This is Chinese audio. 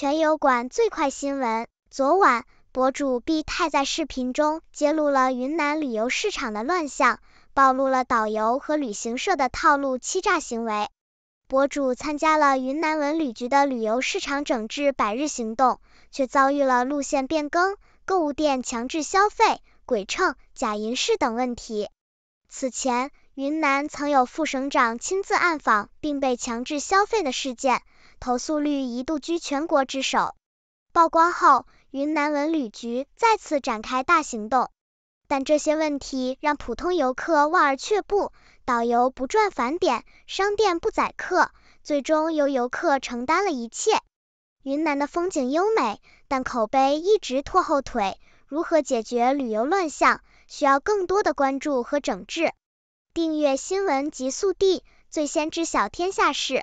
全油馆最快新闻：昨晚，博主毕太在视频中揭露了云南旅游市场的乱象，暴露了导游和旅行社的套路欺诈行为。博主参加了云南文旅局的旅游市场整治百日行动，却遭遇了路线变更、购物店强制消费、鬼秤、假银饰等问题。此前，云南曾有副省长亲自暗访并被强制消费的事件，投诉率一度居全国之首。曝光后，云南文旅局再次展开大行动，但这些问题让普通游客望而却步。导游不赚返点，商店不宰客，最终由游客承担了一切。云南的风景优美，但口碑一直拖后腿。如何解决旅游乱象，需要更多的关注和整治。订阅新闻极速递，最先知晓天下事。